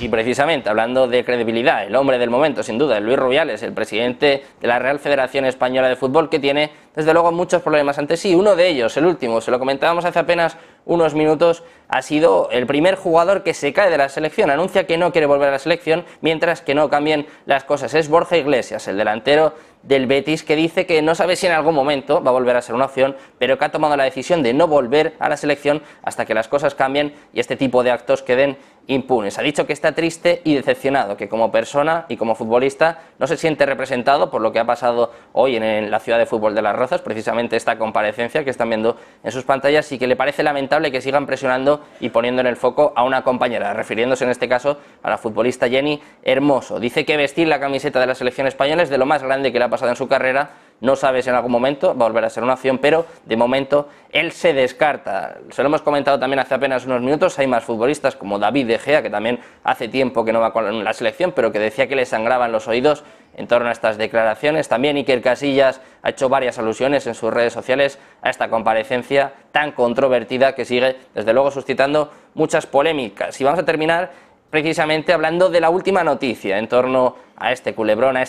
Y precisamente, hablando de credibilidad, el hombre del momento, sin duda, Luis Rubiales, el presidente de la Real Federación Española de Fútbol, que tiene, desde luego, muchos problemas ante sí. Uno de ellos, el último, se lo comentábamos hace apenas unos minutos, ha sido el primer jugador que se cae de la selección. Anuncia que no quiere volver a la selección mientras que no cambien las cosas. Es Borja Iglesias, el delantero del Betis, que dice que no sabe si en algún momento va a volver a ser una opción, pero que ha tomado la decisión de no volver a la selección hasta que las cosas cambien y este tipo de actos queden impunes. Ha dicho que está triste y decepcionado, que como persona y como futbolista no se siente representado por lo que ha pasado hoy en la ciudad de fútbol de Las Rozas, precisamente esta comparecencia que están viendo en sus pantallas, y que le parece lamentable que sigan presionando y poniendo en el foco a una compañera, refiriéndose en este caso a la futbolista Jenny Hermoso. Dice que vestir la camiseta de la selección española es de lo más grande que le ha pasado en su carrera no sabes en algún momento, va a volver a ser una opción, pero de momento él se descarta. Se lo hemos comentado también hace apenas unos minutos, hay más futbolistas como David De Gea, que también hace tiempo que no va con la selección, pero que decía que le sangraban los oídos en torno a estas declaraciones. También Iker Casillas ha hecho varias alusiones en sus redes sociales a esta comparecencia tan controvertida que sigue, desde luego, suscitando muchas polémicas. Y vamos a terminar precisamente hablando de la última noticia en torno a este culebrón, a este